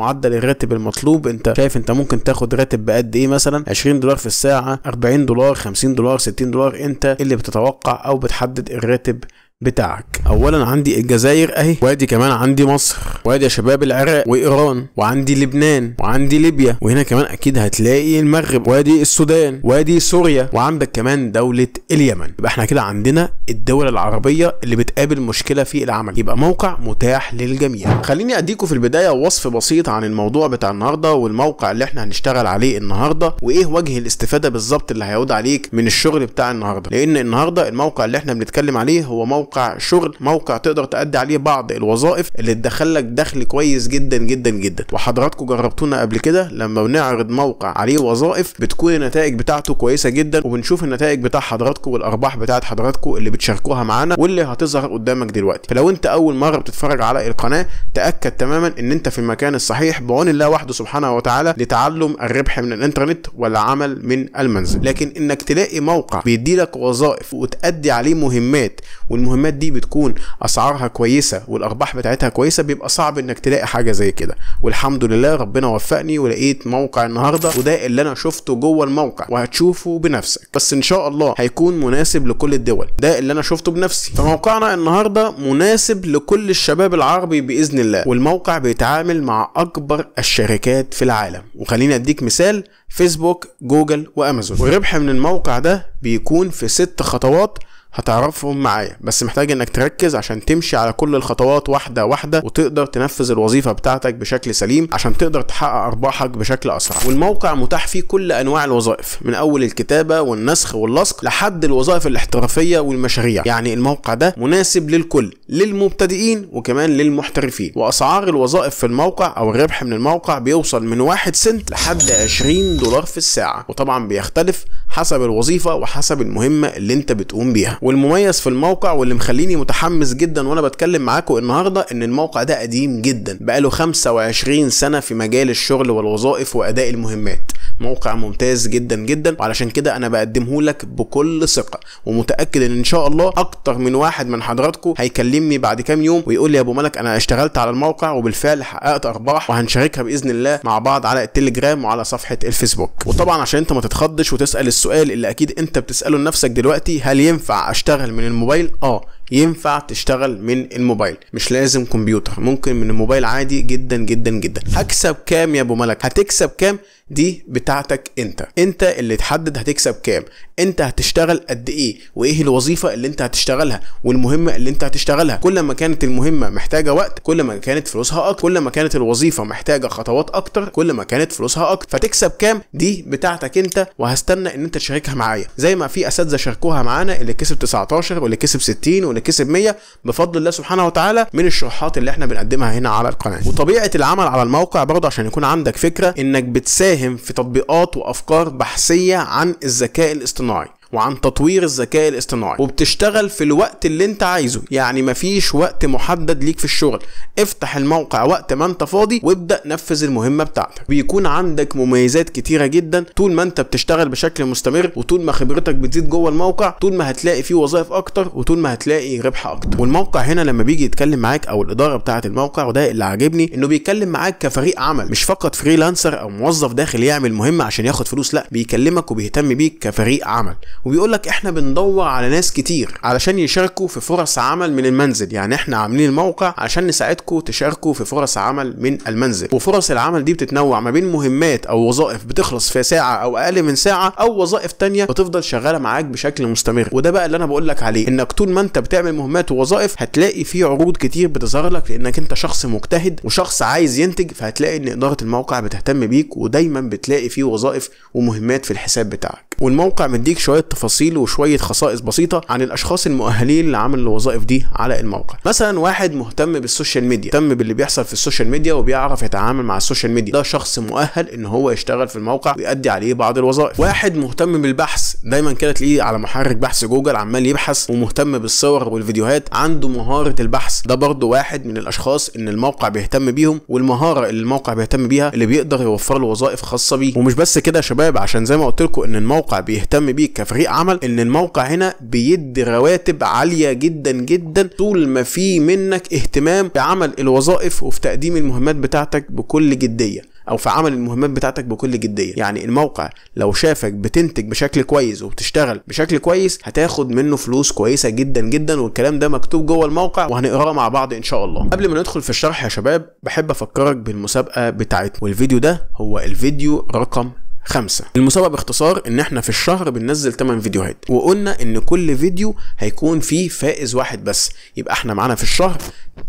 معدل الراتب المطلوب انت شايف انت ممكن تاخد راتب بقد ايه مثلا 20 دولار في الساعه 40 دولار 50 دولار 60 دولار انت اللي بتتوقع او بتحدد الراتب بتاعك اولا عندي الجزائر اهي وادي كمان عندي مصر وادي يا شباب العراق وايران وعندي لبنان وعندي ليبيا وهنا كمان اكيد هتلاقي المغرب وادي السودان وادي سوريا وعندك كمان دولة اليمن يبقى احنا كده عندنا الدول العربية اللي بتقابل مشكلة في العمل يبقى موقع متاح للجميع خليني اديكم في البداية وصف بسيط عن الموضوع بتاع النهاردة والموقع اللي احنا هنشتغل عليه النهاردة وايه وجه الاستفادة بالظبط اللي هيعود عليك من الشغل بتاع النهاردة لان النهاردة الموقع اللي احنا بنتكلم عليه هو موقع موقع شغل موقع تقدر تأدي عليه بعض الوظائف اللي تدخل لك دخل كويس جدا جدا جدا وحضراتكم جربتونا قبل كده لما بنعرض موقع عليه وظائف بتكون النتائج بتاعته كويسه جدا وبنشوف النتائج بتاع حضراتكم والارباح بتاعت حضراتكم اللي بتشاركوها معانا واللي هتظهر قدامك دلوقتي فلو انت اول مره بتتفرج على القناه تاكد تماما ان انت في المكان الصحيح بعون الله وحده سبحانه وتعالى لتعلم الربح من الانترنت والعمل من المنزل لكن انك تلاقي موقع بيديلك وظائف وتأدي عليه مهمات والمهمات الخامات دي بتكون اسعارها كويسه والارباح بتاعتها كويسه بيبقى صعب انك تلاقي حاجه زي كده والحمد لله ربنا وفقني ولقيت موقع النهارده وده اللي انا شفته جوه الموقع وهتشوفه بنفسك بس ان شاء الله هيكون مناسب لكل الدول ده اللي انا شفته بنفسي فموقعنا النهارده مناسب لكل الشباب العربي باذن الله والموقع بيتعامل مع اكبر الشركات في العالم وخليني اديك مثال فيسبوك جوجل وامازون والربح من الموقع ده بيكون في ست خطوات هتعرفهم معايا بس محتاج انك تركز عشان تمشي على كل الخطوات واحده واحده وتقدر تنفذ الوظيفه بتاعتك بشكل سليم عشان تقدر تحقق ارباحك بشكل اسرع والموقع متاح فيه كل انواع الوظائف من اول الكتابه والنسخ واللصق لحد الوظائف الاحترافيه والمشاريع يعني الموقع ده مناسب للكل للمبتدئين وكمان للمحترفين واسعار الوظائف في الموقع او الربح من الموقع بيوصل من 1 سنت لحد 20 دولار في الساعه وطبعا بيختلف حسب الوظيفه وحسب المهمه اللي انت بتقوم بيها والمميز في الموقع واللي مخليني متحمس جدا وانا بتكلم معاكم النهارده ان الموقع ده قديم جدا بقاله 25 سنه في مجال الشغل والوظائف واداء المهمات موقع ممتاز جدا جدا وعلشان كده انا بقدمه لك بكل ثقه ومتاكد ان ان شاء الله اكتر من واحد من حضراتكم هيكلمني بعد كام يوم ويقول لي يا ابو ملك انا اشتغلت على الموقع وبالفعل حققت ارباح وهنشاركها باذن الله مع بعض على التليجرام وعلى صفحه الفيسبوك وطبعا عشان انت ما تتخضش وتسال السؤال اللي اكيد انت بتساله لنفسك دلوقتي هل ينفع اشتغل من الموبايل اه ينفع تشتغل من الموبايل مش لازم كمبيوتر ممكن من الموبايل عادي جدا جدا جدا هكسب كام يا ابو ملك هتكسب كام دي بتاعتك انت انت اللي تحدد هتكسب كام انت هتشتغل قد ايه وايه الوظيفه اللي انت هتشتغلها والمهمه اللي انت هتشتغلها كل ما كانت المهمه محتاجه وقت كل ما كانت فلوسها اكتر كل ما كانت الوظيفه محتاجه خطوات اكتر كل ما كانت فلوسها اكتر فتكسب كام دي بتاعتك انت وهستنى ان انت تشاركها معايا زي ما في اساتذه شاركوها معانا اللي كسب 19 واللي كسب 60 واللي واللي كسب 100 بفضل الله سبحانه وتعالى من الشروحات اللي احنا بنقدمها هنا على القناه وطبيعه العمل على الموقع برضه عشان يكون عندك فكره انك بتساهم في تطبيقات وافكار بحثيه عن الذكاء الاصطناعي وعن تطوير الذكاء الاصطناعي وبتشتغل في الوقت اللي انت عايزه يعني مفيش وقت محدد ليك في الشغل افتح الموقع وقت ما انت فاضي وابدا نفذ المهمه بتاعتك بيكون عندك مميزات كتيره جدا طول ما انت بتشتغل بشكل مستمر وطول ما خبرتك بتزيد جوه الموقع طول ما هتلاقي فيه وظائف اكتر وطول ما هتلاقي ربح اكتر والموقع هنا لما بيجي يتكلم معاك او الاداره بتاعه الموقع وده اللي عاجبني انه بيتكلم معاك كفريق عمل مش فقط فريلانسر او موظف داخل يعمل مهمه عشان ياخد فلوس لا بيكلمك وبيهتم بيك كفريق عمل وبيقول لك احنا بندور على ناس كتير علشان يشاركوا في فرص عمل من المنزل يعني احنا عاملين الموقع عشان نساعدكم تشاركوا في فرص عمل من المنزل وفرص العمل دي بتتنوع ما بين مهمات او وظائف بتخلص في ساعه او اقل من ساعه او وظائف تانية بتفضل شغاله معاك بشكل مستمر وده بقى اللي انا بقول لك عليه انك طول ما انت بتعمل مهمات ووظائف هتلاقي في عروض كتير بتظهر لك لانك انت شخص مجتهد وشخص عايز ينتج فهتلاقي ان اداره الموقع بتهتم بيك ودايما بتلاقي فيه وظائف ومهمات في الحساب بتاعك والموقع مديك شويه تفاصيل وشويه خصائص بسيطه عن الاشخاص المؤهلين لعمل الوظائف دي على الموقع مثلا واحد مهتم بالسوشيال ميديا مهتم باللي بيحصل في السوشيال ميديا وبيعرف يتعامل مع السوشيال ميديا ده شخص مؤهل ان هو يشتغل في الموقع ويؤدي عليه بعض الوظائف واحد مهتم بالبحث دايما كده تلاقيه على محرك بحث جوجل عمال يبحث ومهتم بالصور والفيديوهات عنده مهاره البحث ده برضه واحد من الاشخاص ان الموقع بيهتم بيهم والمهاره اللي الموقع بيهتم بيها اللي بيقدر يوفر له وظائف خاصه بيه ومش بس كده يا شباب عشان زي ما قلت لكم ان الموقع بيهتم بيك كفريق عمل ان الموقع هنا بيدي رواتب عاليه جدا جدا طول ما في منك اهتمام بعمل الوظائف وفي تقديم المهمات بتاعتك بكل جديه او في عمل المهمات بتاعتك بكل جديه يعني الموقع لو شافك بتنتج بشكل كويس وبتشتغل بشكل كويس هتاخد منه فلوس كويسه جدا جدا والكلام ده مكتوب جوه الموقع وهنقراه مع بعض ان شاء الله قبل ما ندخل في الشرح يا شباب بحب افكرك بالمسابقه بتاعتنا والفيديو ده هو الفيديو رقم خمسة المسابقة باختصار ان احنا في الشهر بننزل 8 فيديوهات وقلنا ان كل فيديو هيكون فيه فائز واحد بس يبقى احنا معانا في الشهر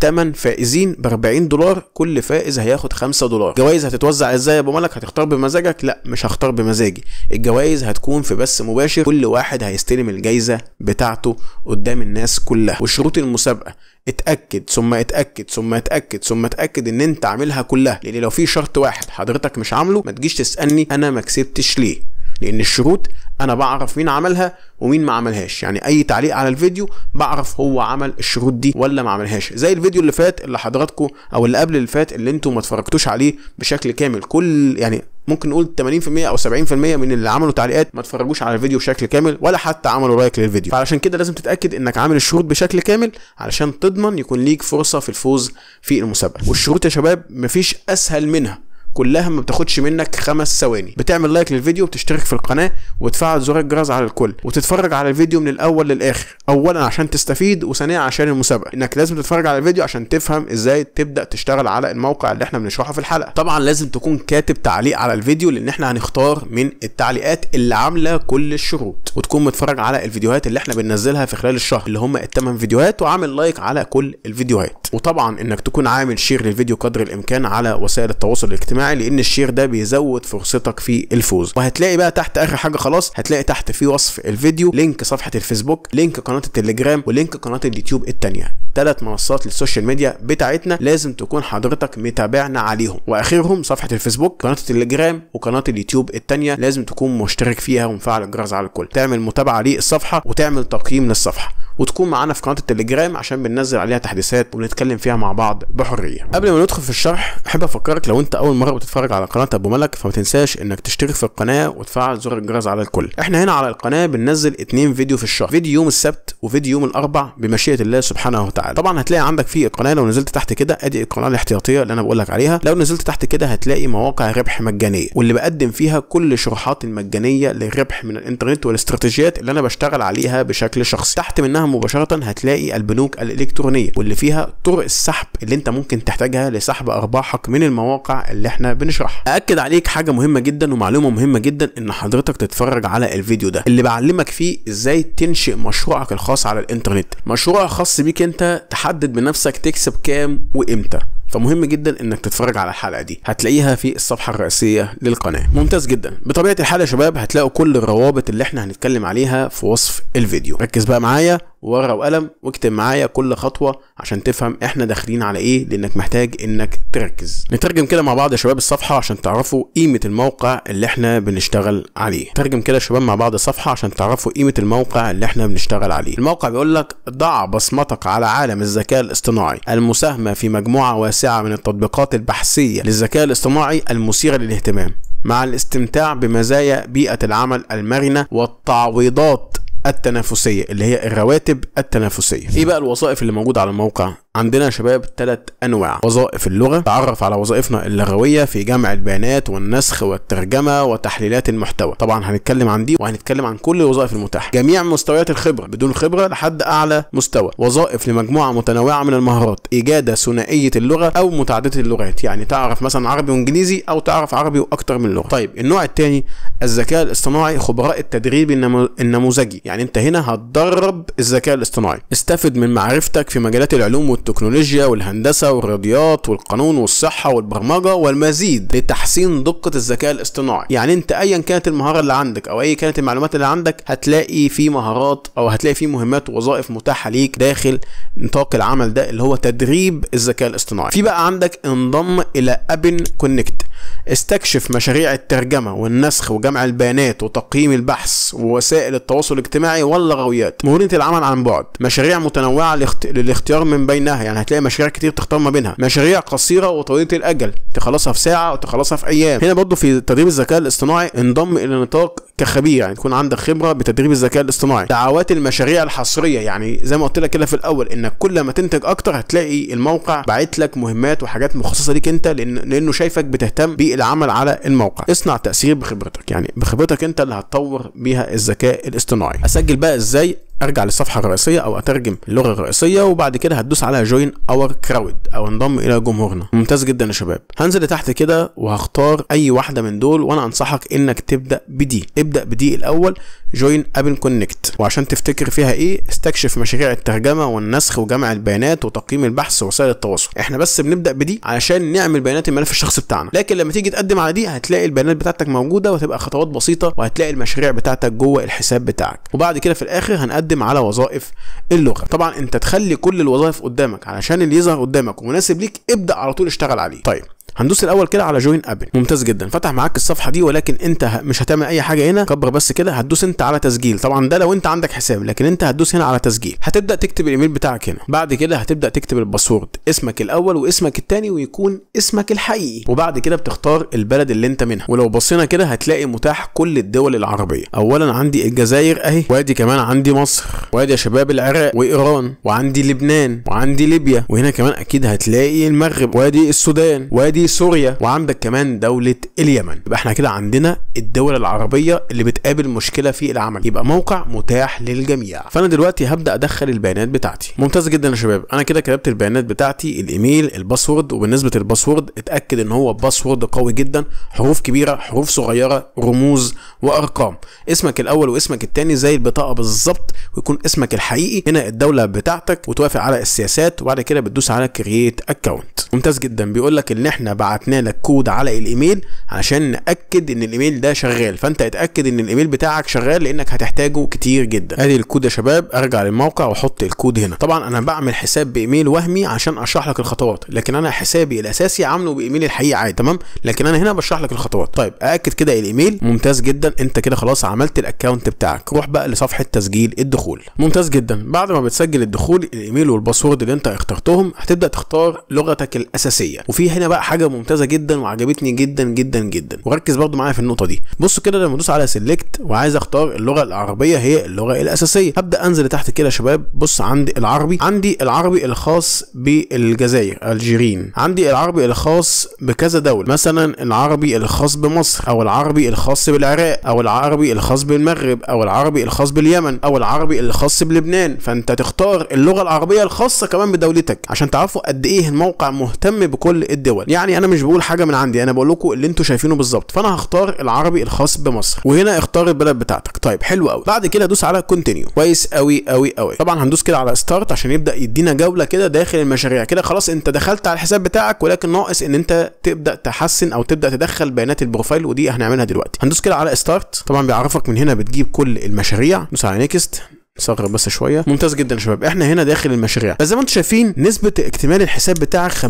8 فائزين ب 40 دولار كل فائز هياخد 5 دولار جوائز هتتوزع ازاي يا ابو ملك هتختار بمزاجك لا مش هختار بمزاجي الجوائز هتكون في بث مباشر كل واحد هيستلم الجايزه بتاعته قدام الناس كلها وشروط المسابقه اتاكد ثم اتاكد ثم اتاكد ثم اتاكد ان انت عاملها كلها لان لو في شرط واحد حضرتك مش عامله ما تجيش تسالني انا ما كسبتش ليه لان الشروط انا بعرف مين عملها ومين ما عملهاش يعني اي تعليق على الفيديو بعرف هو عمل الشروط دي ولا ما عملهاش زي الفيديو اللي فات اللي حضراتكم او اللي قبل اللي فات اللي انتم ما اتفرجتوش عليه بشكل كامل كل يعني ممكن نقول 80% او 70% من اللي عملوا تعليقات ما اتفرجوش على الفيديو بشكل كامل ولا حتى عملوا لايك للفيديو فعلشان كده لازم تتاكد انك عامل الشروط بشكل كامل علشان تضمن يكون ليك فرصه في الفوز في المسابقه والشروط يا شباب مفيش اسهل منها كلها ما بتاخدش منك خمس ثواني بتعمل لايك للفيديو وتشترك في القناه وتفعل زر الجرس على الكل وتتفرج على الفيديو من الاول للاخر اولا عشان تستفيد وثانيا عشان المسابقه انك لازم تتفرج على الفيديو عشان تفهم ازاي تبدا تشتغل على الموقع اللي احنا بنشرحه في الحلقه طبعا لازم تكون كاتب تعليق على الفيديو لان احنا هنختار من التعليقات اللي عامله كل الشروط وتكون متفرج على الفيديوهات اللي احنا بننزلها في خلال الشهر اللي هم الثمان فيديوهات وعامل لايك على كل الفيديوهات وطبعا انك تكون عامل شير للفيديو قدر الامكان على وسائل التواصل الاجتماعي لان الشير ده بيزود فرصتك في الفوز وهتلاقي بقى تحت اخر حاجه خلاص هتلاقي تحت في وصف الفيديو لينك صفحه الفيسبوك لينك قناه التليجرام ولينك قناه اليوتيوب الثانيه ثلاث منصات للسوشيال ميديا بتاعتنا لازم تكون حضرتك متابعنا عليهم واخرهم صفحه الفيسبوك قناه التليجرام وقناه اليوتيوب الثانيه لازم تكون مشترك فيها ومفعل الجرس على الكل تعمل متابعه للصفحه وتعمل تقييم للصفحه وتكون معانا في قناه التليجرام عشان بننزل عليها تحديثات ونتكلم فيها مع بعض بحريه قبل ما ندخل في الشرح احب افكرك لو انت اول مره بتتفرج على قناه ابو ملك فما تنساش انك تشترك في القناه وتفعل زر الجرس على الكل احنا هنا على القناه بننزل اثنين فيديو في الشهر فيديو يوم السبت وفيديو يوم الاربع بمشيئه الله سبحانه وتعالى طبعا هتلاقي عندك في القناه لو نزلت تحت كده ادي القناه الاحتياطيه اللي انا بقول لك عليها لو نزلت تحت كده هتلاقي مواقع ربح مجانيه واللي بقدم فيها كل شروحات المجانيه للربح من الانترنت الاستراتيجيات اللي انا بشتغل عليها بشكل شخصي تحت منها مباشره هتلاقي البنوك الالكترونيه واللي فيها طرق السحب اللي انت ممكن تحتاجها لسحب ارباحك من المواقع اللي احنا بنشرحها اكد عليك حاجه مهمه جدا ومعلومه مهمه جدا ان حضرتك تتفرج على الفيديو ده اللي بعلمك فيه ازاي تنشئ مشروعك الخاص على الانترنت مشروع خاص بيك انت تحدد بنفسك تكسب كام وامتى فمهم جدا انك تتفرج على الحلقه دي هتلاقيها في الصفحه الرئيسيه للقناه ممتاز جدا بطبيعه الحال يا شباب هتلاقوا كل الروابط اللي احنا هنتكلم هتكلم عليها في وصف الفيديو ركز بقى معايا ورقه وقلم واكتب معايا كل خطوه عشان تفهم احنا داخلين على ايه لانك محتاج انك تركز نترجم كده مع بعض يا شباب الصفحه عشان تعرفوا قيمه الموقع اللي احنا بنشتغل عليه ترجم كده يا شباب مع بعض الصفحه عشان تعرفوا قيمه الموقع اللي احنا بنشتغل عليه الموقع بيقول لك ضع بصمتك على عالم الذكاء الاصطناعي المساهمه في مجموعه واسعه من التطبيقات البحثيه للذكاء الاصطناعي المثيره للاهتمام مع الاستمتاع بمزايا بيئة العمل المرنة والتعويضات التنافسية اللي هي الرواتب التنافسية ايه بقى الوظائف اللي موجودة على الموقع عندنا شباب ثلاث انواع وظائف اللغه تعرف على وظائفنا اللغويه في جمع البيانات والنسخ والترجمه وتحليلات المحتوى طبعا هنتكلم عن دي وهنتكلم عن كل الوظائف المتاحه جميع مستويات الخبره بدون خبره لحد اعلى مستوى وظائف لمجموعه متنوعه من المهارات اجاده ثنائيه اللغه او متعدده اللغات يعني تعرف مثلا عربي وانجليزي او تعرف عربي واكتر من لغه طيب النوع الثاني الذكاء الاصطناعي خبراء التدريب النموذجي يعني انت هنا هتدرب الذكاء الاصطناعي استفد من معرفتك في مجالات العلوم والتكنولوجيا والهندسة والرياضيات والقانون والصحة والبرمجة والمزيد لتحسين دقة الذكاء الاصطناعي يعني انت ايا كانت المهارة اللي عندك او اي كانت المعلومات اللي عندك هتلاقي في مهارات او هتلاقي في مهمات ووظائف متاحة ليك داخل نطاق العمل ده اللي هو تدريب الذكاء الاصطناعي في بقى عندك انضم الى ابن كونكت استكشف مشاريع الترجمة والنسخ وجمع البيانات وتقييم البحث ووسائل التواصل الاجتماعي واللغويات مرونة العمل عن بعد مشاريع متنوعة للاختيار من بينها يعني هتلاقي مشاريع كتير تختار ما بينها مشاريع قصيرة وطويلة الأجل تخلصها في ساعة وتخلصها في أيام هنا برضه في تدريب الذكاء الاصطناعي انضم إلى نطاق كخبير يعني تكون عندك خبره بتدريب الذكاء الاصطناعي دعوات المشاريع الحصريه يعني زي ما قلت لك كده في الاول انك كل ما تنتج اكتر هتلاقي الموقع باعت لك مهمات وحاجات مخصصه ليك انت لأن لانه شايفك بتهتم اهتم بالعمل على الموقع اصنع تاثير بخبرتك يعني بخبرتك انت اللي هتطور بيها الذكاء الاصطناعي اسجل بقى ازاي ارجع للصفحه الرئيسيه او اترجم اللغه الرئيسيه وبعد كده هتدوس على جوين اور كراود او انضم الى جمهورنا ممتاز جدا يا شباب هنزل لتحت كده وهختار اي واحده من دول وانا انصحك انك تبدا بدي ابدا بدي الاول جوين ابن كونكت وعشان تفتكر فيها ايه استكشف مشاريع الترجمه والنسخ وجمع البيانات وتقييم البحث ووسائل التواصل احنا بس بنبدا بدي علشان نعمل بيانات الملف الشخصي بتاعنا لكن لما تيجي تقدم على دي هتلاقي البيانات بتاعتك موجوده وهتبقى خطوات بسيطه وهتلاقي المشاريع بتاعتك جوه الحساب بتاعك وبعد كده في الاخر هنقدم بتقدم على وظائف اللغه طبعا انت تخلي كل الوظائف قدامك علشان اللي يظهر قدامك ومناسب ليك ابدا على طول اشتغل عليه طيب هندوس الاول كده على جوين ابل ممتاز جدا فتح معاك الصفحه دي ولكن انت مش هتعمل اي حاجه هنا كبر بس كده هتدوس انت على تسجيل طبعا ده لو انت عندك حساب لكن انت هتدوس هنا على تسجيل هتبدا تكتب الايميل بتاعك هنا بعد كده هتبدا تكتب الباسورد اسمك الاول واسمك الثاني ويكون اسمك الحقيقي وبعد كده بتختار البلد اللي انت منها ولو بصينا كده هتلاقي متاح كل الدول العربيه اولا عندي الجزائر اهي وادي كمان عندي مصر وادي يا شباب العراق وايران وعندي لبنان وعندي ليبيا وهنا كمان اكيد هتلاقي المغرب وادي السودان وادي سوريا وعندك كمان دوله اليمن يبقى احنا كده عندنا الدول العربيه اللي بتقابل مشكله في العمل يبقى موقع متاح للجميع فانا دلوقتي هبدا ادخل البيانات بتاعتي ممتاز جدا يا شباب انا كده كتبت البيانات بتاعتي الايميل الباسورد وبالنسبه للباسورد اتاكد ان هو باسورد قوي جدا حروف كبيره حروف صغيره رموز وارقام اسمك الاول واسمك الثاني زي البطاقه بالظبط ويكون اسمك الحقيقي هنا الدوله بتاعتك وتوافق على السياسات وبعد كده بتدوس على كرييت اكونت ممتاز جدا بيقول لك ان احنا بعتنا لك كود على الايميل عشان ناكد ان الايميل ده شغال فانت اتاكد ان الايميل بتاعك شغال لانك هتحتاجه كتير جدا ادي الكود يا شباب ارجع للموقع واحط الكود هنا طبعا انا بعمل حساب بايميل وهمي عشان اشرح لك الخطوات لكن انا حسابي الاساسي عامله بايميل الحقيقي عادي تمام لكن انا هنا بشرح لك الخطوات طيب اكد كده الايميل ممتاز جدا انت كده خلاص عملت الاكونت بتاعك روح بقى لصفحه تسجيل الدخول ممتاز جدا بعد ما بتسجل الدخول الايميل والباسورد اللي انت اخترتهم هتبدا تختار لغتك الاساسيه وفي هنا بقى حاجه حاجه ممتازه جدا وعجبتني جدا جدا جدا وركز برضو معايا في النقطه دي بص كده لما ادوس على سيلكت وعايز اختار اللغه العربيه هي اللغه الاساسيه هبدا انزل تحت كده يا شباب بص عندي العربي عندي العربي الخاص بالجزائر الجيرين عندي العربي الخاص بكذا دوله مثلا العربي الخاص بمصر او العربي الخاص بالعراق او العربي الخاص بالمغرب او العربي الخاص باليمن او العربي الخاص بلبنان فانت تختار اللغه العربيه الخاصه كمان بدولتك عشان تعرفوا قد ايه الموقع مهتم بكل الدول يعني انا مش بقول حاجه من عندي انا بقول لكم اللي انتوا شايفينه بالظبط فانا هختار العربي الخاص بمصر وهنا اختار البلد بتاعتك طيب حلو قوي بعد كده دوس على كونتينيو كويس قوي قوي قوي طبعا هندوس كده على ستارت عشان يبدا يدينا جوله كده داخل المشاريع كده خلاص انت دخلت على الحساب بتاعك ولكن ناقص ان انت تبدا تحسن او تبدا تدخل بيانات البروفايل ودي هنعملها دلوقتي هندوس كده على ستارت طبعا بيعرفك من هنا بتجيب كل المشاريع دوس على نيكست صغر بس شويه ممتاز جدا يا شباب احنا هنا داخل المشاريع فزي ما انتم شايفين نسبه اكتمال الحساب بتاعك 50%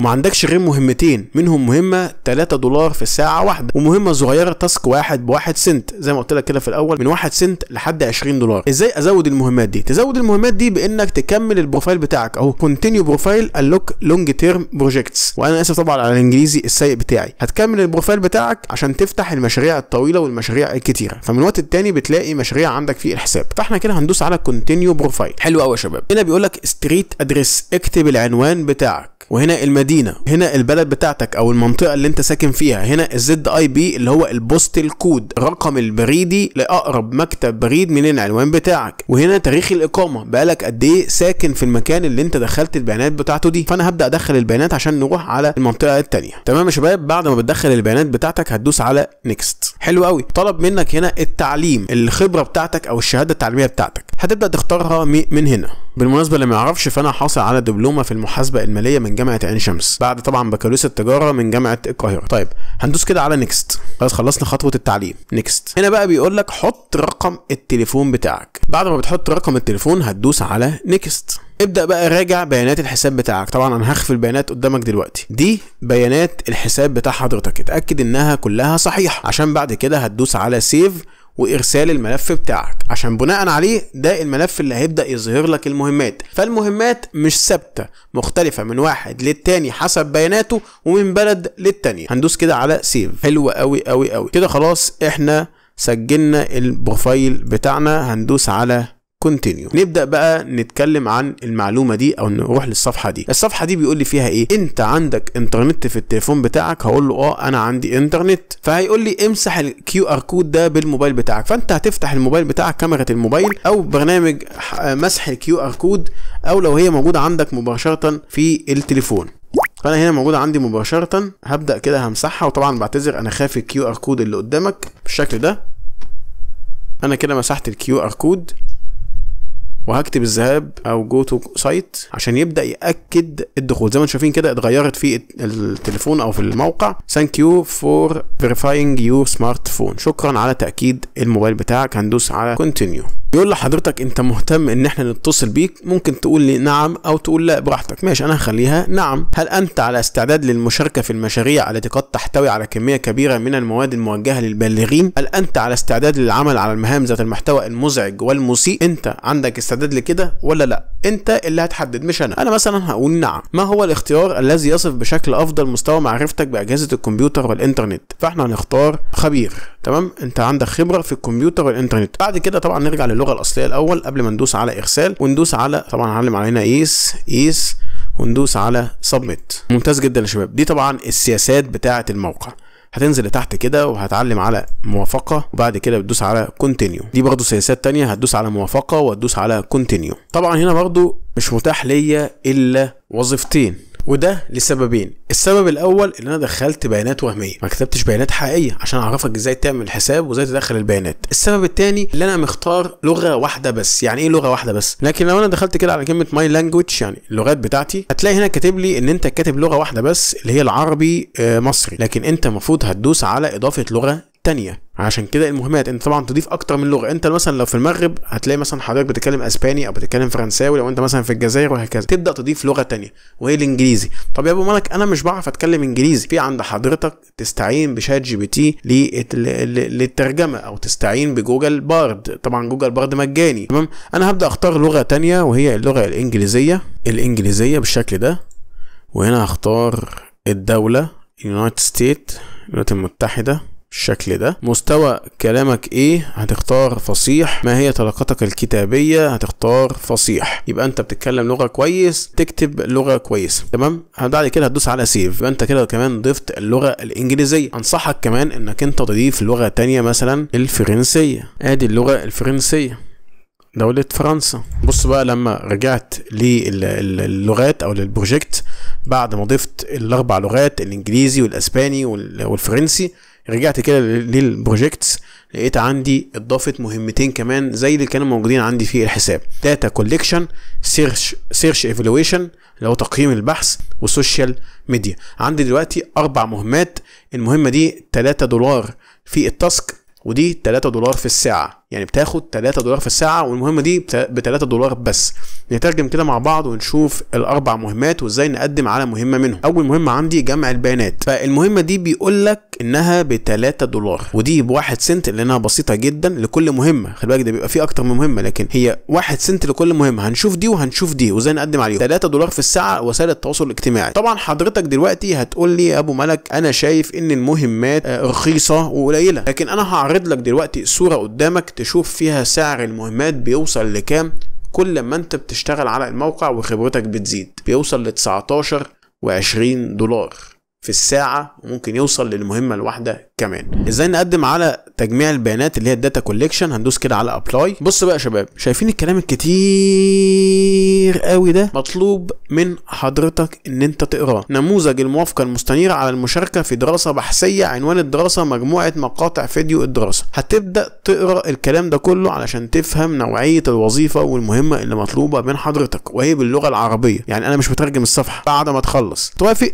وما عندكش غير مهمتين منهم مهمه 3 دولار في الساعه واحده ومهمه صغيره تاسك واحد بواحد سنت زي ما قلت لك كده في الاول من 1 سنت لحد 20 دولار ازاي ازود المهمات دي تزود المهمات دي بانك تكمل البروفايل بتاعك اهو كونتينيو بروفايل اللوك لونج تيرم بروجكتس وانا اسف طبعا على الانجليزي السيء بتاعي هتكمل البروفايل بتاعك عشان تفتح المشاريع الطويله والمشاريع الكتيره فمن وقت التاني بتلاقي مشاريع عندك في الحساب فاحنا كده هندوس على كونتينيو بروفايل حلو قوي يا شباب هنا بيقول لك ستريت ادريس اكتب العنوان بتاعك وهنا المدينه هنا البلد بتاعتك او المنطقه اللي انت ساكن فيها هنا الزد اي بي اللي هو البوستل كود رقم البريدي لاقرب مكتب بريد من العنوان بتاعك وهنا تاريخ الاقامه بقالك قد ايه ساكن في المكان اللي انت دخلت البيانات بتاعته دي فانا هبدا ادخل البيانات عشان نروح على المنطقه الثانيه تمام يا شباب بعد ما بتدخل البيانات بتاعتك هتدوس على نيكست حلو قوي طلب منك هنا التعليم الخبره بتاعتك او الشهاده التعليميه بتاعتك هتبدا تختارها من هنا بالمناسبة اللي ما يعرفش فأنا حاصل على دبلومة في المحاسبة المالية من جامعة عين شمس بعد طبعا بكالوريوس التجارة من جامعة القاهرة طيب هندوس كده على نيكست خلاص خلصنا خطوة التعليم نيكست هنا بقى بيقول لك حط رقم التليفون بتاعك بعد ما بتحط رقم التليفون هتدوس على نيكست ابدا بقى راجع بيانات الحساب بتاعك طبعا انا هخفي البيانات قدامك دلوقتي دي بيانات الحساب بتاع حضرتك اتاكد انها كلها صحيحه عشان بعد كده هتدوس على سيف وارسال الملف بتاعك عشان بناء عليه ده الملف اللي هيبدا يظهر لك المهمات فالمهمات مش ثابته مختلفه من واحد للتاني حسب بياناته ومن بلد للتانيه هندوس كده على سيف حلو قوي قوي قوي كده خلاص احنا سجلنا البروفايل بتاعنا هندوس على كونتينيو نبدا بقى نتكلم عن المعلومه دي او نروح للصفحه دي الصفحه دي بيقول لي فيها ايه انت عندك انترنت في التليفون بتاعك هقول له اه انا عندي انترنت فهيقول لي امسح الكيو ار كود ده بالموبايل بتاعك فانت هتفتح الموبايل بتاعك كاميرا الموبايل او برنامج مسح الكيو ار كود او لو هي موجوده عندك مباشره في التليفون فانا هنا موجوده عندي مباشره هبدا كده همسحها وطبعا بعتذر انا خاف الكيو ار كود اللي قدامك بالشكل ده انا كده مسحت الكيو ار كود وهكتب الذهاب او جو تو سايت عشان يبدا ياكد الدخول زي ما انتم شايفين كده اتغيرت في التليفون او في الموقع ثانك يو فور فيريفاينج يور سمارت فون شكرا على تاكيد الموبايل بتاعك هندوس على كونتينيو يقول لحضرتك انت مهتم ان احنا نتصل بيك ممكن تقول لي نعم او تقول لا براحتك ماشي انا هخليها نعم هل انت على استعداد للمشاركه في المشاريع التي قد تحتوي على كميه كبيره من المواد الموجهه للبالغين هل انت على استعداد للعمل على المهام ذات المحتوى المزعج والمسيء انت عندك استعداد لكده ولا لا انت اللي هتحدد مش انا انا مثلا هقول نعم ما هو الاختيار الذي يصف بشكل افضل مستوى معرفتك باجهزه الكمبيوتر والانترنت فاحنا هنختار خبير تمام انت عندك خبره في الكمبيوتر والانترنت بعد كده طبعا نرجع لل اللغه الاصليه الاول قبل ما ندوس على ارسال وندوس على طبعا هنعلم علينا قيس قيس وندوس على سبميت ممتاز جدا يا شباب دي طبعا السياسات بتاعه الموقع هتنزل لتحت كده وهتعلم على موافقة وبعد كده بتدوس على كونتينيو دي برضو سياسات تانية هتدوس على موافقة وتدوس على كونتينيو طبعا هنا برضو مش متاح ليا إلا وظيفتين وده لسببين السبب الاول ان انا دخلت بيانات وهميه ما كتبتش بيانات حقيقيه عشان اعرفك ازاي تعمل حساب وازاي تدخل البيانات السبب الثاني ان انا مختار لغه واحده بس يعني ايه لغه واحده بس لكن لو انا دخلت كده على كلمه ماي لانجوج يعني اللغات بتاعتي هتلاقي هنا كاتب لي ان انت كاتب لغه واحده بس اللي هي العربي آه، مصري لكن انت المفروض هتدوس على اضافه لغه تانية عشان كده المهمات انت طبعا تضيف اكتر من لغه انت مثلا لو في المغرب هتلاقي مثلا حضرتك بتتكلم اسباني او بتتكلم فرنساوي لو انت مثلا في الجزائر وهكذا تبدا تضيف لغه تانية وهي الانجليزي طب يا ابو مالك انا مش بعرف اتكلم انجليزي في عند حضرتك تستعين بشات جي بي تي للترجمه او تستعين بجوجل بارد طبعا جوجل بارد مجاني تمام انا هبدا اختار لغه تانية وهي اللغه الانجليزيه الانجليزيه بالشكل ده وهنا هختار الدوله يونايتد ستيت الولايات المتحده بالشكل ده مستوى كلامك ايه هتختار فصيح ما هي طلاقتك الكتابية هتختار فصيح يبقى انت بتتكلم لغة كويس تكتب لغة كويسة تمام بعد كده هتدوس على سيف يبقى انت كده كمان ضفت اللغة الانجليزية انصحك كمان انك انت تضيف لغة تانية مثلا الفرنسية ادي اللغة الفرنسية دولة فرنسا بص بقى لما رجعت للغات او للبروجكت بعد ما ضفت الاربع لغات الانجليزي والاسباني والفرنسي رجعت كده للبروجكتس لقيت عندي اضافت مهمتين كمان زي اللي كانوا موجودين عندي في الحساب داتا كوليكشن سيرش سيرش ايفالويشن اللي هو تقييم البحث وسوشيال ميديا عندي دلوقتي اربع مهمات المهمه دي 3 دولار في التاسك ودي 3 دولار في الساعه يعني بتاخد 3 دولار في الساعه والمهمه دي ب 3 دولار بس نترجم كده مع بعض ونشوف الاربع مهمات وازاي نقدم على مهمه منهم اول مهمه عندي جمع البيانات فالمهمه دي بيقول لك انها ب 3 دولار ودي ب 1 سنت لانها بسيطه جدا لكل مهمه خلي بالك ده بيبقى فيه اكتر من مهمه لكن هي 1 سنت لكل مهمه هنشوف دي وهنشوف دي وازاي نقدم عليهم 3 دولار في الساعه وسائل التواصل الاجتماعي طبعا حضرتك دلوقتي هتقول لي يا ابو ملك انا شايف ان المهمات آه، رخيصه وقليله لكن انا هعرض لك دلوقتي صوره قدامك تشوف فيها سعر المهمات بيوصل لكام كل ما انت بتشتغل على الموقع وخبرتك بتزيد بيوصل ل 19 و 20 دولار في الساعه وممكن يوصل للمهمه الواحده كمان ازاي نقدم على تجميع البيانات اللي هي الداتا كوليكشن هندوس كده على ابلاي بص بقى يا شباب شايفين الكلام الكتير قوي ده مطلوب من حضرتك ان انت تقراه نموذج الموافقه المستنيره على المشاركه في دراسه بحثيه عنوان الدراسه مجموعه مقاطع فيديو الدراسه هتبدا تقرا الكلام ده كله علشان تفهم نوعيه الوظيفه والمهمه اللي مطلوبه من حضرتك وهي باللغه العربيه يعني انا مش مترجم الصفحه بعد ما تخلص توافق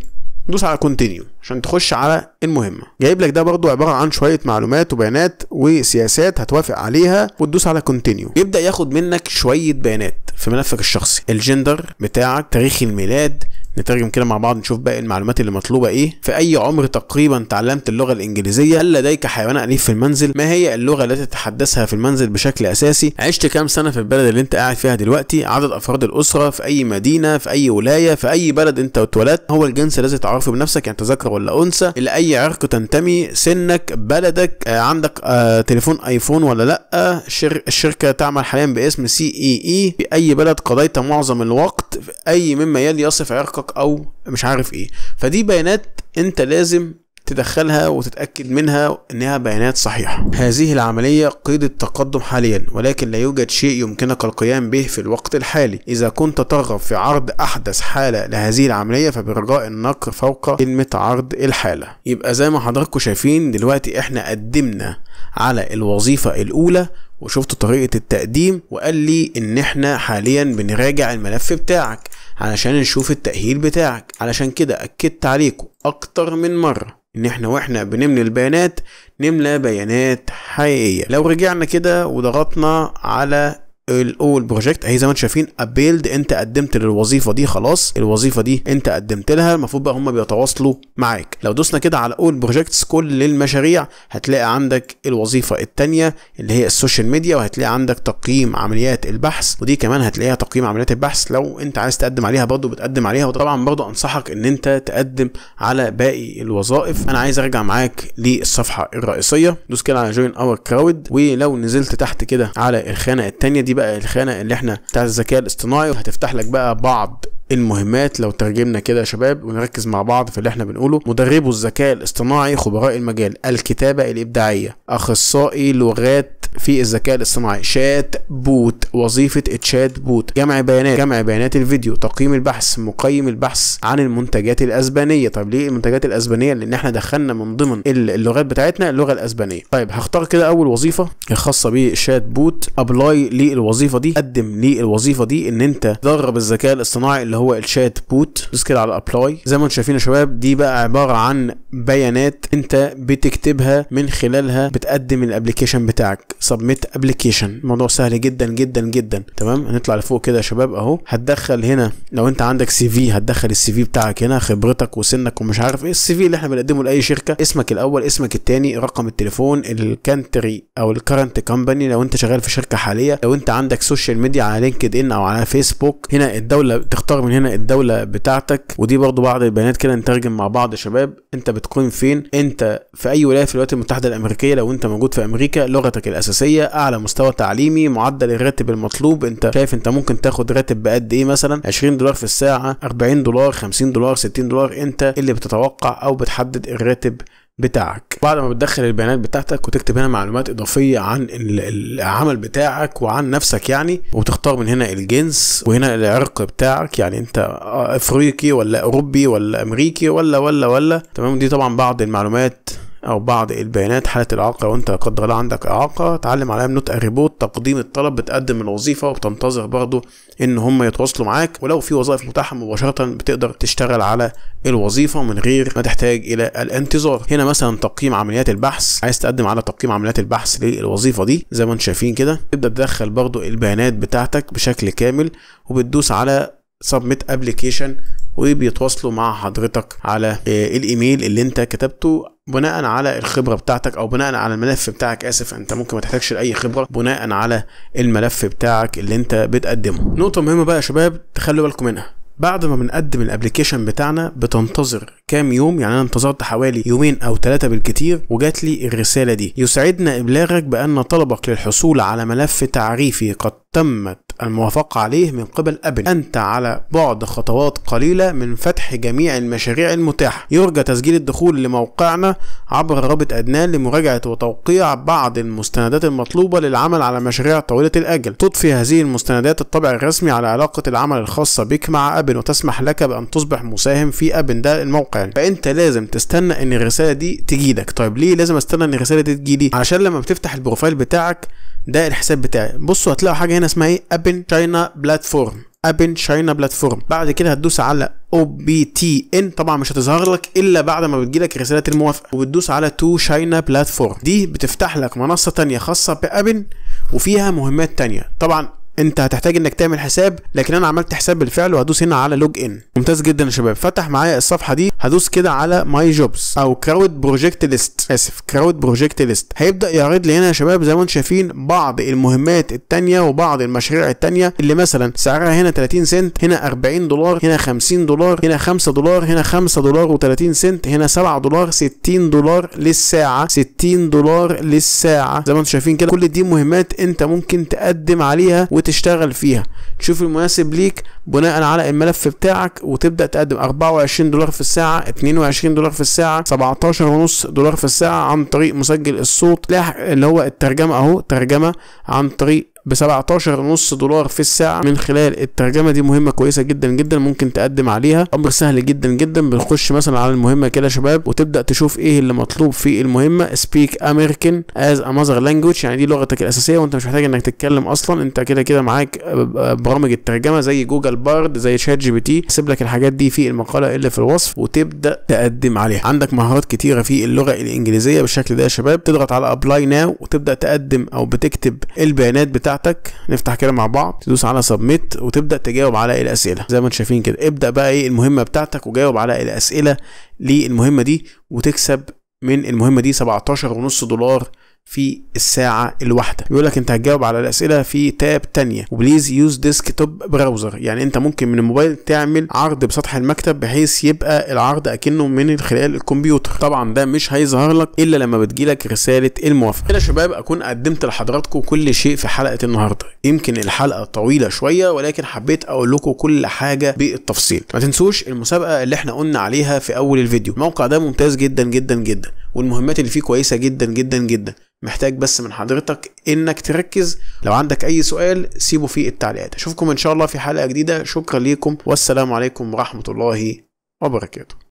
دوس على كونتينيو عشان تخش على المهمه جايب لك ده برضو عباره عن شويه معلومات وبيانات وسياسات هتوافق عليها وتدوس على كونتينيو يبدا ياخد منك شويه بيانات في ملفك الشخصي الجندر بتاعك تاريخ الميلاد نترجم كده مع بعض نشوف باقي المعلومات اللي مطلوبه ايه في اي عمر تقريبا تعلمت اللغه الانجليزيه هل لديك حيوان اليف في المنزل ما هي اللغه التي تتحدثها في المنزل بشكل اساسي عشت كام سنه في البلد اللي انت قاعد فيها دلوقتي عدد افراد الاسره في اي مدينه في اي ولايه في اي بلد انت اتولدت هو الجنس الذي تعرفه بنفسك يعني ذكر ولا انثى الى اي عرق تنتمي سنك بلدك آه عندك آه تليفون ايفون ولا لا شر الشركه تعمل حاليا باسم سي اي اي في اي بلد قضيت معظم الوقت في اي مما يلي يصف عرقك اختراق او مش عارف ايه فدي بيانات انت لازم تدخلها وتتأكد منها إنها بيانات صحيحة. هذه العملية قيد التقدم حاليا ولكن لا يوجد شيء يمكنك القيام به في الوقت الحالي. إذا كنت ترغب في عرض أحدث حالة لهذه العملية فبرجاء النقر فوق كلمة عرض الحالة. يبقى زي ما حضراتكم شايفين دلوقتي إحنا قدمنا على الوظيفة الأولى وشفت طريقة التقديم وقال لي ان احنا حاليا بنراجع الملف بتاعك علشان نشوف التأهيل بتاعك علشان كده اكدت عليكم اكتر من مرة ان احنا واحنا بنملي البيانات نملى بيانات حقيقية لو رجعنا كده وضغطنا على الاول بروجكت اهي زي ما انتم شايفين ابيلد انت قدمت للوظيفه دي خلاص الوظيفه دي انت قدمت لها المفروض بقى هم بيتواصلوا معاك لو دوسنا كده على اول بروجكتس كل المشاريع هتلاقي عندك الوظيفه الثانيه اللي هي السوشيال ميديا وهتلاقي عندك تقييم عمليات البحث ودي كمان هتلاقيها تقييم عمليات البحث لو انت عايز تقدم عليها برضه بتقدم عليها وطبعا برضه انصحك ان انت تقدم على باقي الوظائف انا عايز ارجع معاك للصفحه الرئيسيه دوس كده على جوين اور كراود ولو نزلت تحت كده على الخانه الثانيه دي بقى الخانه اللي احنا بتاع الذكاء الاصطناعي وهتفتح لك بقى بعض المهمات لو ترجمنا كده يا شباب ونركز مع بعض في اللي احنا بنقوله مدربو الذكاء الاصطناعي خبراء المجال الكتابه الابداعيه اخصائي لغات في الذكاء الاصطناعي شات بوت وظيفة الشات بوت جمع بيانات جمع بيانات الفيديو تقييم البحث مقيم البحث عن المنتجات الاسبانية طب ليه المنتجات الاسبانية لان احنا دخلنا من ضمن اللغات بتاعتنا اللغة الاسبانية طيب هختار كده اول وظيفة الخاصة بالشات بوت ابلاي للوظيفة دي قدم للوظيفة دي ان انت تدرب الذكاء الاصطناعي اللي هو الشات بوت دوس كده على ابلاي زي ما انتم شايفين يا شباب دي بقى عبارة عن بيانات انت بتكتبها من خلالها بتقدم الابلكيشن بتاعك سبميت ابلكيشن الموضوع سهل جدا جدا جدا تمام هنطلع لفوق كده يا شباب اهو هتدخل هنا لو انت عندك سي في هتدخل السي في بتاعك هنا خبرتك وسنك ومش عارف ايه السي في اللي احنا بنقدمه لاي شركه اسمك الاول اسمك الثاني رقم التليفون الكانتري او الكرنت كومباني لو انت شغال في شركه حاليه لو انت عندك سوشيال ميديا على لينكد ان او على فيسبوك هنا الدوله تختار من هنا الدوله بتاعتك ودي برضو بعض البيانات كده نترجم مع بعض يا شباب انت بتقيم فين انت في اي ولايه في الولايات المتحده الامريكيه لو انت موجود في امريكا لغتك الاساسيه الاساسيه اعلى مستوى تعليمي معدل الراتب المطلوب انت شايف انت ممكن تاخد راتب بقد ايه مثلا 20 دولار في الساعه 40 دولار 50 دولار 60 دولار انت اللي بتتوقع او بتحدد الراتب بتاعك بعد ما بتدخل البيانات بتاعتك وتكتب هنا معلومات اضافيه عن العمل بتاعك وعن نفسك يعني وتختار من هنا الجنس وهنا العرق بتاعك يعني انت افريقي ولا اوروبي ولا امريكي ولا ولا ولا تمام دي طبعا بعض المعلومات أو بعض البيانات حالة الإعاقة وأنت لا قدر الله عندك إعاقة تعلم عليها منوت الريبوت تقديم الطلب بتقدم الوظيفة وبتنتظر برضه إن هم يتواصلوا معاك ولو في وظائف متاحة مباشرة بتقدر تشتغل على الوظيفة من غير ما تحتاج إلى الانتظار هنا مثلا تقييم عمليات البحث عايز تقدم على تقييم عمليات البحث للوظيفة دي زي ما انتم شايفين كده تبدأ تدخل برضه البيانات بتاعتك بشكل كامل وبتدوس على سبميت ابلكيشن وبيتواصلوا مع حضرتك على آه، الايميل اللي انت كتبته بناء على الخبره بتاعتك او بناء على الملف بتاعك اسف انت ممكن ما تحتاجش لاي خبره بناء على الملف بتاعك اللي انت بتقدمه نقطه مهمه بقى يا شباب تخلوا بالكم منها بعد ما بنقدم الابلكيشن بتاعنا بتنتظر كام يوم يعني انا انتظرت حوالي يومين او ثلاثه بالكتير وجات لي الرساله دي يسعدنا ابلاغك بان طلبك للحصول على ملف تعريفي قد تمت الموافقة عليه من قبل أبل أنت على بعد خطوات قليلة من فتح جميع المشاريع المتاحة يرجى تسجيل الدخول لموقعنا عبر رابط أدنان لمراجعة وتوقيع بعض المستندات المطلوبة للعمل على مشاريع طويلة الأجل تضفي هذه المستندات الطابع الرسمي على علاقة العمل الخاصة بك مع أبل ابن وتسمح لك بان تصبح مساهم في ابن ده الموقع يعني. فانت لازم تستنى ان الرساله دي تجي لك طيب ليه لازم استنى ان الرساله دي تجي لي عشان لما بتفتح البروفايل بتاعك ده الحساب بتاعي بصوا هتلاقوا حاجه هنا اسمها ايه ابن تشاينا بلاتفورم ابن شاينا بلاتفورم بعد كده هتدوس على او بي تي ان طبعا مش هتظهر لك الا بعد ما بتجيلك رساله الموافقه وبتدوس على تو شاينا بلاتفورم دي بتفتح لك منصه تانية خاصه بابن وفيها مهمات تانية طبعا انت هتحتاج انك تعمل حساب لكن انا عملت حساب بالفعل وهدوس هنا على لوج ان ممتاز جدا يا شباب فتح معايا الصفحه دي هدوس كده على ماي جوبز او كراود بروجكت ليست اسف كراود بروجكت ليست هيبدا يعرض لي هنا يا شباب زي ما انتم شايفين بعض المهمات التانية وبعض المشاريع التانية اللي مثلا سعرها هنا 30 سنت هنا 40 دولار هنا 50 دولار هنا 5 دولار هنا 5 دولار و30 سنت هنا 7 دولار 60 دولار للساعه 60 دولار للساعه زي ما انتم شايفين كده كل دي مهمات انت ممكن تقدم عليها وت تشتغل فيها تشوف المناسب ليك بناء على الملف بتاعك وتبدا تقدم 24 دولار في الساعه 22 دولار في الساعه 17 ونص دولار في الساعه عن طريق مسجل الصوت اللي هو الترجمه اهو ترجمه عن طريق ب 17.5 دولار في الساعه من خلال الترجمه دي مهمه كويسه جدا جدا ممكن تقدم عليها امر سهل جدا جدا بنخش مثلا على المهمه كده يا شباب وتبدا تشوف ايه اللي مطلوب في المهمه سبيك امريكان از ا ماذر لانجويج يعني دي لغتك الاساسيه وانت مش محتاج انك تتكلم اصلا انت كده كده معاك آه، آه، برامج الترجمه زي جوجل بارد زي شات جي بي تي سيب لك الحاجات دي في المقاله اللي في الوصف وتبدا تقدم عليها عندك مهارات كتيره في اللغه الانجليزيه بالشكل ده يا شباب تضغط على ابلاي ناو وتبدا تقدم او بتكتب البيانات بتاعتك بتاعتك نفتح كده مع بعض تدوس على سبميت وتبدا تجاوب على الاسئله زي ما انتم شايفين كده ابدا بقى ايه المهمه بتاعتك وجاوب على الاسئله للمهمه دي وتكسب من المهمه دي 17.5 دولار في الساعة الواحدة يقول لك انت هتجاوب على الأسئلة في تاب تانية وبليز يوز ديسك توب براوزر يعني انت ممكن من الموبايل تعمل عرض بسطح المكتب بحيث يبقى العرض أكنه من خلال الكمبيوتر طبعا ده مش هيظهر لك إلا لما بتجيلك رسالة الموافقة كده شباب أكون قدمت لحضراتكم كل شيء في حلقة النهاردة يمكن الحلقة طويلة شوية ولكن حبيت أقول لكم كل حاجة بالتفصيل ما تنسوش المسابقة اللي احنا قلنا عليها في أول الفيديو الموقع ده ممتاز جدا جدا جدا والمهمات اللي فيه كويسة جدا جدا جدا محتاج بس من حضرتك انك تركز لو عندك اي سؤال سيبه في التعليقات اشوفكم ان شاء الله في حلقه جديده شكرا ليكم والسلام عليكم ورحمه الله وبركاته